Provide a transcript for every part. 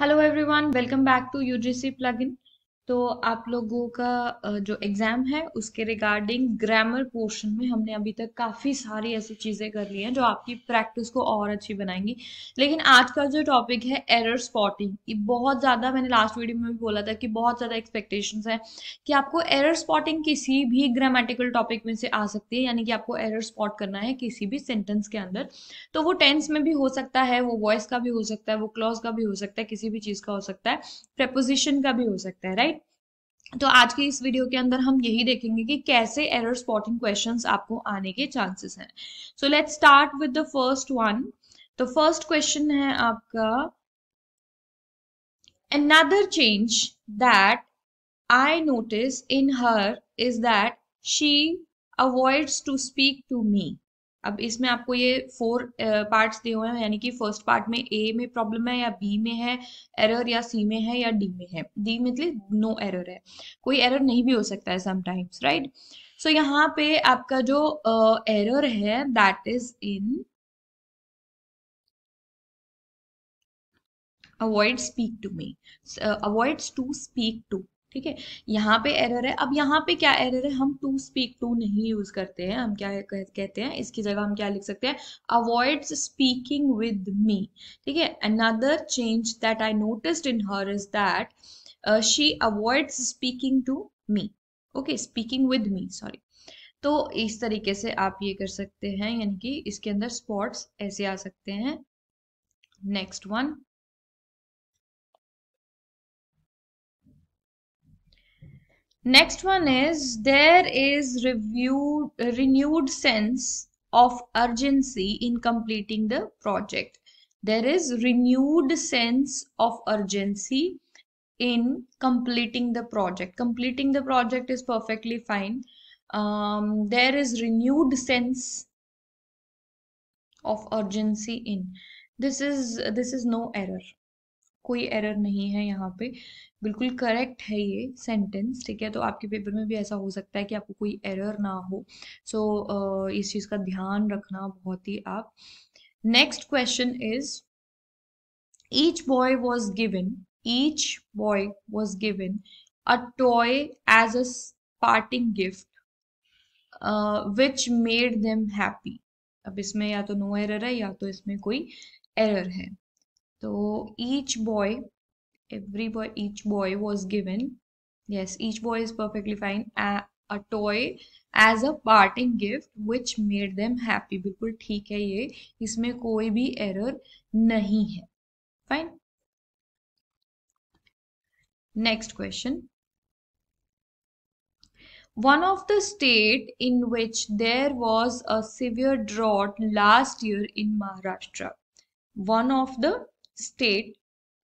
Hello everyone, welcome back to UGC plugin. तो आप लोगों का जो एग्ज़ाम है उसके रिगार्डिंग ग्रामर पोर्शन में हमने अभी तक काफ़ी सारी ऐसी चीज़ें कर ली हैं जो आपकी प्रैक्टिस को और अच्छी बनाएंगी लेकिन आज का जो टॉपिक है एरर स्पॉटिंग ये बहुत ज़्यादा मैंने लास्ट वीडियो में भी बोला था कि बहुत ज़्यादा एक्सपेक्टेशंस है कि आपको एरर स्पॉटिंग किसी भी ग्रामेटिकल टॉपिक में से आ सकती है यानी कि आपको एरर स्पॉट करना है किसी भी सेंटेंस के अंदर तो वो टेंस में भी हो सकता है वो वॉइस का भी हो सकता है वो क्लॉज का भी हो सकता है किसी भी चीज़ का हो सकता है प्रपोजिशन का भी हो सकता है राइट तो आज की इस वीडियो के अंदर हम यही देखेंगे कि कैसे एरर स्पॉटिंग क्वेश्चंस आपको आने के चांसेस हैं so let's start with the first one तो फर्स्ट क्वेश्चन है आपका another change that i notice in her is that she avoids to speak to me अब इसमें आपको ये फोर पार्ट्स दिए हुए हैं यानी कि फर्स्ट पार्ट में ए में प्रॉब्लम है या बी में है एरर या सी में है या डी में है डी मतलब नो एरर है कोई एरर नहीं भी हो सकता है समटाइम्स राइट सो यहाँ पे आपका जो एरर uh, है that is in avoid speak to me avoid to speak to ठीक है यहाँ पे एरर है अब यहाँ पे क्या एरर है हम टू स्पीक टू नहीं यूज करते हैं हम क्या कह, कहते हैं इसकी जगह हम क्या लिख सकते हैं अवॉइड स्पीकिंग विद मी ठीक है another change that I notice in her is that she avoid speaking to me okay speaking with me sorry तो इस तरीके से आप ये कर सकते हैं यानी कि इसके अंदर स्पॉट्स ऐसे आ सकते हैं next one Next one is there is reviewed, renewed sense of urgency in completing the project. There is renewed sense of urgency in completing the project. Completing the project is perfectly fine. Um, there is renewed sense of urgency in. This is this is no error. कोई error नहीं है यहाँ पे बिल्कुल correct है ये sentence ठीक है तो आपके पेपर में भी ऐसा हो सकता है कि आपको कोई एरर ना हो सो so, इस चीज़ का ध्यान रखना बहुत ही आप next question is each boy was given each boy was given a toy as a parting gift which made them happy अब इसमें या तो नो एरर है या तो इसमें कोई एरर है So each boy, every boy, each boy was given, yes, each boy is perfectly fine, a, a toy as a parting gift which made them happy बिल्कुल ठीक है ये इसमें कोई भी एरर नहीं है Fine. Next question. One of the state in which there was a severe drought last year in Maharashtra. One of the state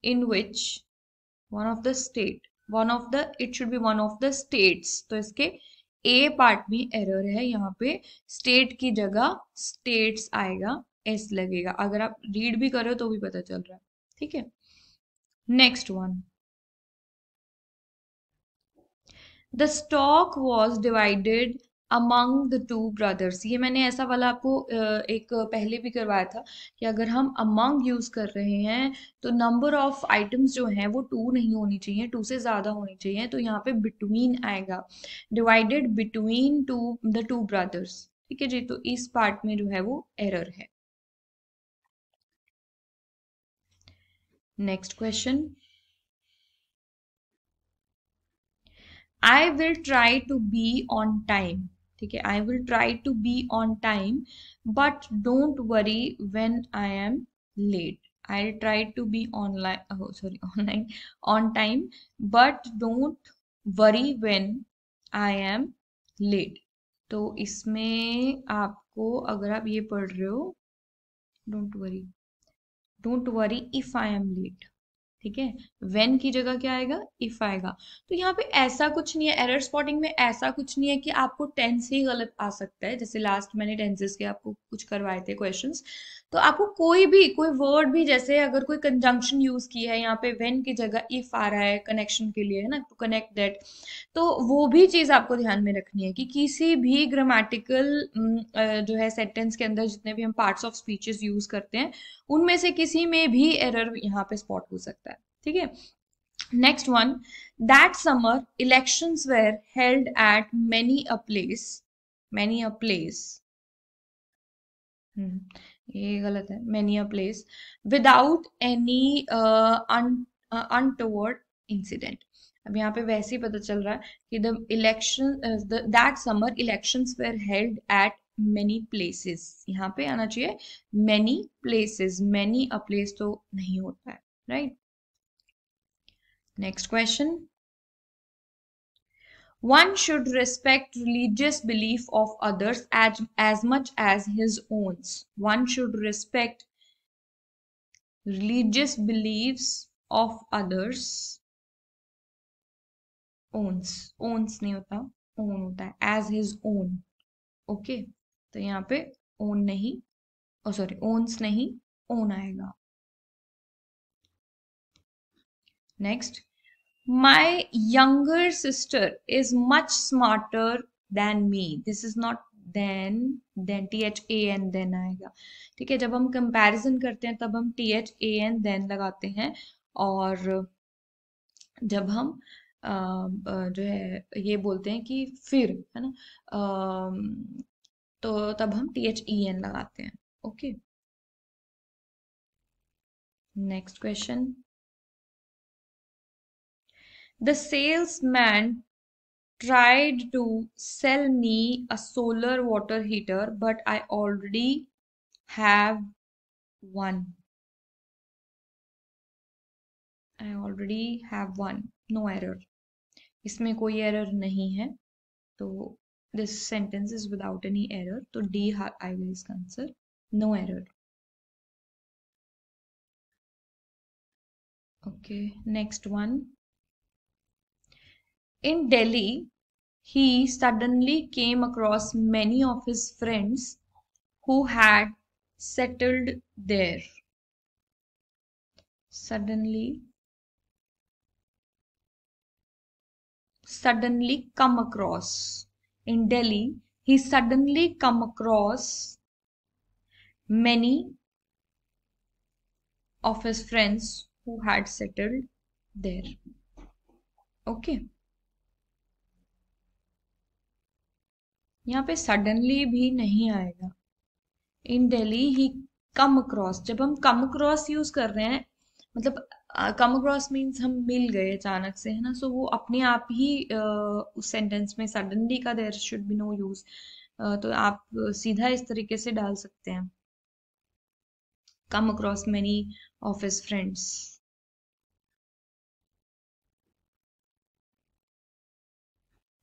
in which one of the state one of the it should be one of the states तो इसके ए part में error है यहाँ पे state की जगह states आएगा S लगेगा अगर आप रीड भी करो तो भी पता चल रहा है ठीक है next one the stock was divided among the two brothers ये मैंने ऐसा वाला आपको एक पहले भी करवाया था कि अगर हम अमंग यूज़ कर रहे हैं तो नंबर ऑफ आइटम्स जो हैं वो टू नहीं होनी चाहिए टू से ज़्यादा होनी चाहिए तो यहाँ पे बिटवीन आएगा divided between two the two brothers ठीक है जी तो इस पार्ट में जो है वो एरर है next question I will try to be on time ठीक है I will try to be on time but don't worry when I am late I try to be online sorry online on time but don't worry when I am late तो इसमें आपको अगर आप ये पढ़ रहे हो don't worry don't worry if I am late ठीक है वेन की जगह क्या आएगा इफ आएगा तो यहाँ पे ऐसा कुछ नहीं है एरर स्पॉटिंग में ऐसा कुछ नहीं है कि आपको टेंस ही गलत आ सकता है जैसे लास्ट मैंने टेंसेस के आपको कुछ करवाए थे क्वेश्चंस तो आपको कोई भी कोई वर्ड भी जैसे अगर कोई कंजंक्शन यूज की है यहाँ पे वेन की जगह इफ आ रहा है कनेक्शन के लिए है ना टू कनेक्ट दैट तो वो भी चीज आपको ध्यान में रखनी है कि किसी भी ग्रामेटिकल जो है सेंटेंस के अंदर जितने भी हम पार्ट्स ऑफ स्पीचेस यूज करते हैं उनमें से किसी में भी एरर यहाँ पे स्पॉट हो सकता है ठीक है next one that summer election were held at many a place many a place ये गलत है many a place without any untoward incident अब यहाँ पे वैसे ही पता चल रहा है कि the election that summer elections were held at many places यहाँ पे आना चाहिए many places many a place तो नहीं होता है right next question One should respect religious belief of others as, as much as his own. One should respect religious beliefs of others owns owns नहीं होता own होता है as his own okay? तो यहाँ पे own नहीं ओ oh sorry owns नहीं own आएगा Next. my younger sister is much smarter than me this is not then then T H A N then आएगा ठीक है जब हम कंपैरिजन करते हैं तब हम T H A N then लगाते हैं और जब हम आ, जो है ये बोलते हैं कि फिर है ना आ, तो तब हम टी एच ई एन लगाते हैं okay next question The salesman tried to sell me a solar water heater, but I already have one. I already have one. No error. इसमें कोई error नहीं है तो this sentence is without any error. तो D will answer. No error. Okay, next one. In Delhi, he suddenly came across many of his friends who had settled there. Suddenly, suddenly come across. In Delhi, he suddenly come across many of his friends who had settled there. Okay. यहाँ पे suddenly भी नहीं आएगा इन daily ही कम cross जब हम कम cross use कर रहे हैं मतलब कम क्रॉस मीन्स हम मिल गए अचानक से है ना सो so, वो अपने आप ही uh, उस सेंटेंस में सडनली का there should be no use तो आप सीधा इस तरीके से डाल सकते हैं come across many office friends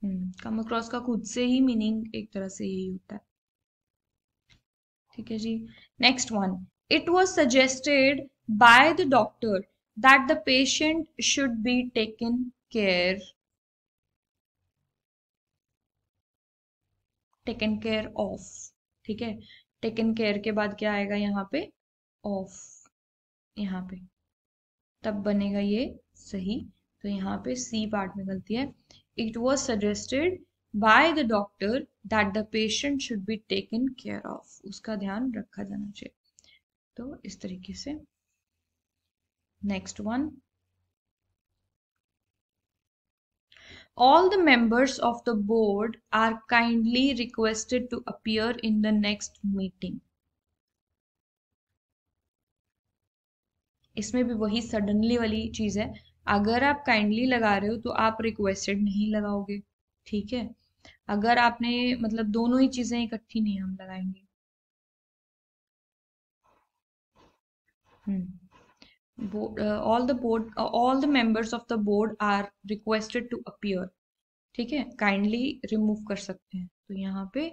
come hmm, across का खुद से ही मीनिंग एक तरह से यही होता है ठीक है जी next one it was suggested by the doctor that the patient should be taken care taken care of ठीक है टेकन केयर के बाद क्या आएगा यहाँ पे ऑफ यहाँ पे तब बनेगा ये सही तो यहाँ पे सी पार्ट में गलती है it was suggested by the doctor that the patient should be taken care of uska dhyan rakha jana chahiye to is tarike se next one All the members of the board are kindly requested to appear in the next meeting. इसमें भी वही suddenly वाली चीज है अगर आप kindly लगा रहे हो तो आप रिक्वेस्टेड नहीं लगाओगे ठीक है अगर आपने मतलब दोनों ही चीजें इकट्ठी नहीं हम लगाएंगे all the board all the members of the board are requested to appear ठीक है काइंडली रिमूव कर सकते हैं तो यहाँ पे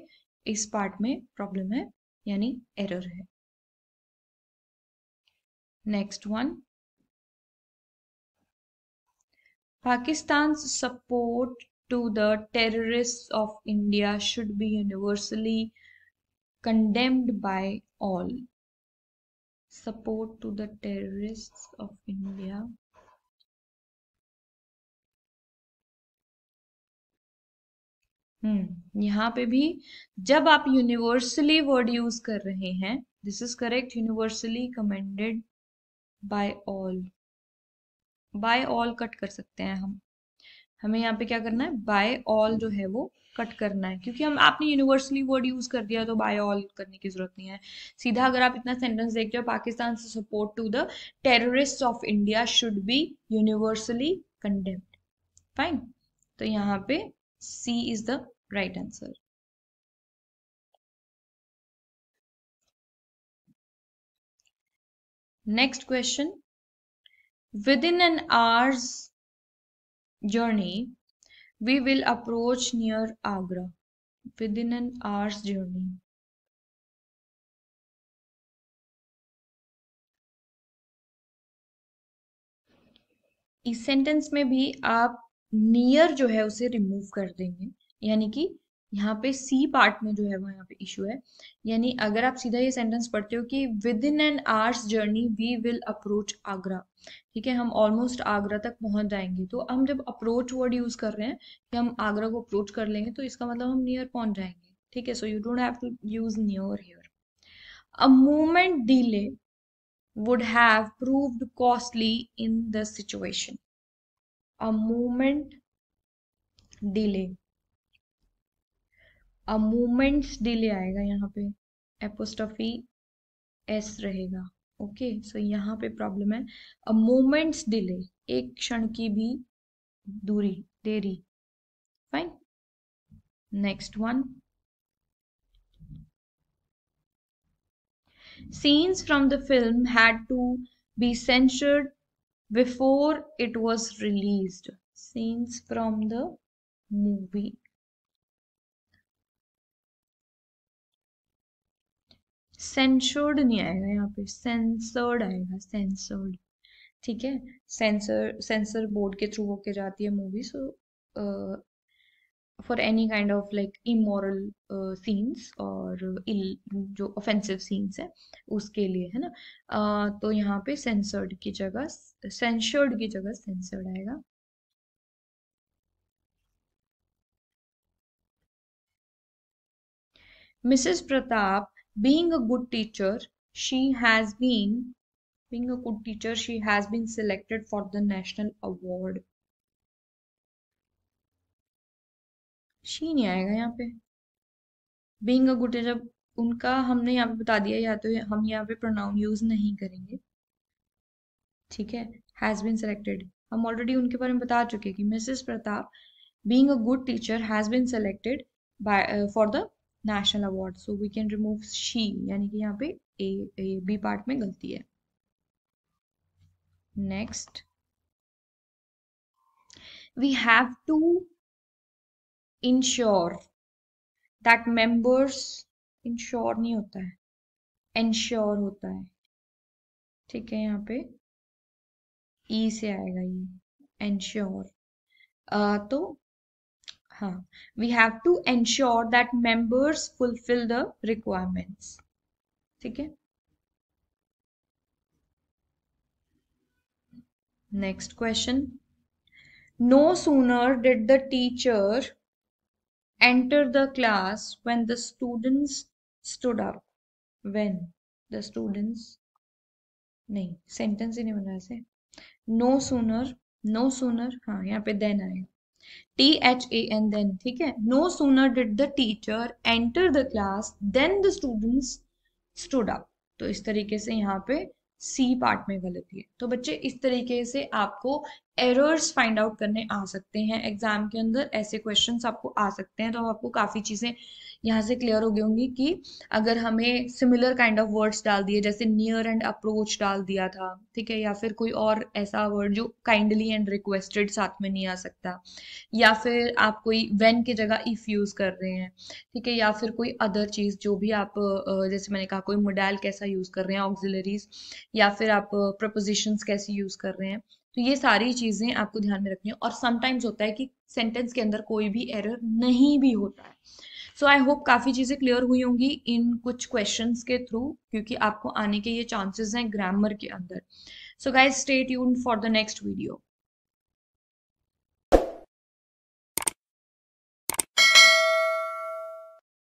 इस पार्ट में प्रॉब्लम है यानी एरर है next one Pakistan's support to the terrorists of India should be universally condemned by all. Support to the terrorists of India. Hmm यहाँ पे भी जब आप यूनिवर्सली वर्ड यूज कर रहे हैं this is correct universally commended by all by all cut कर सकते हैं हम हमें यहाँ पे क्या करना है बाय ऑल जो है वो कट करना है क्योंकि हम आपने यूनिवर्सली वर्ड यूज कर दिया तो बाय ऑल करने की जरूरत नहीं है सीधा अगर आप इतना सेंटेंस देखते हो पाकिस्तान से support to the terrorist of India should be universally condemned fine तो यहाँ पे C is the right answer next question Within an hour's journey, we will approach near Agra. Within an hour's journey. इस sentence में भी आप near जो है उसे रिमूव कर देंगे यानी कि यहाँ पे सी पार्ट में जो है वो यहाँ पे इशू है यानी अगर आप सीधा ये सेंटेंस पढ़ते हो कि within an hour's journey we will approach Agra ठीक है हम ऑलमोस्ट आगरा तक पहुंच जाएंगे तो हम जब अप्रोच वर्ड यूज कर रहे हैं कि हम आगरा को अप्रोच कर लेंगे तो इसका मतलब हम नियर पहुंच जाएंगे ठीक है so you don't have to use near here a moment delay would have proved costly in the situation a moment delay a moment's delay आएगा यहाँ पे एपोस्टॉफी एस रहेगा ओके सो यहाँ पे प्रॉब्लम है अ मोमेंट्स डिले एक क्षण की भी दूरी देरी fine next one scenes from the film had to be censored before it was released scenes from the movie censored नहीं आएगा यहाँ पे सेंसर्ड आएगा सेंसर्ड ठीक है सेंसर सेंसर बोर्ड के थ्रू होके जाती है movie so for any kind of like immoral scenes और इल जो ऑफेंसिव सीन्स है उसके लिए है ना uh, तो यहाँ पे सेंसर्ड की जगह सेंसर्ड की जगह सेंसर्ड आएगा Mrs Pratap being a good teacher she has been being a good teacher she has been selected for the national award she नहीं आएगा यहाँ पे बींग अ गुड टीचर उनका हमने यहाँ पे बता दिया या तो हम यहाँ पे प्रोनाउन यूज नहीं करेंगे ठीक है हैज बीन सेलेक्टेड हम ऑलरेडी उनके बारे में बता चुके कि Mrs Pratap being a good teacher has been selected for the national award so we can remove she यानी कि यहाँ पे ए ए बी पार्ट में गलती है next we have to ensure that members ensure नहीं होता है इंश्योर होता है ठीक है यहाँ पे ई e से आएगा ये इंश्योर uh, तो We have to ensure that members fulfill the requirements. Okay. Next question. No sooner did the teacher enter the class when the students stood up. When the students No. Sentence ही नहीं बना No sooner. No sooner. Ha. हाँ यहाँ T H A N then ठीक है no sooner did the teacher enter the class then the students stood up तो इस तरीके से यहाँ पे सी पार्ट में गलती है तो बच्चे इस तरीके से आपको एरर्स फाइंड आउट करने आ सकते हैं एग्जाम के अंदर ऐसे क्वेश्चंस आपको आ सकते हैं तो आपको काफ़ी चीज़ें यहाँ से क्लियर हो गई होंगी कि अगर हमें सिमिलर काइंड ऑफ वर्ड्स डाल दिए जैसे नियर एंड अप्रोच डाल दिया था ठीक है या फिर कोई और ऐसा वर्ड जो काइंडली एंड रिक्वेस्टेड साथ में नहीं आ सकता या फिर आप कोई वेन की जगह इफ यूज़ कर रहे हैं ठीक है या फिर कोई अदर चीज़ जो भी आप जैसे मैंने कहा कोई मोडाइल कैसा यूज़ कर रहे हैं ऑक्जिलरीज या फिर आप प्रपोजिशंस कैसे यूज़ कर रहे हैं तो ये सारी चीज़ें आपको ध्यान में रखनी है और समटाइम्स होता है कि सेंटेंस के अंदर कोई भी एरर नहीं भी होता है सो आई होप काफ़ी चीज़ें क्लियर हुई होंगी इन कुछ क्वेश्चन के थ्रू क्योंकि आपको आने के ये चांसेस हैं ग्रामर के अंदर सो गाइज स्टे यून फॉर द नेक्स्ट वीडियो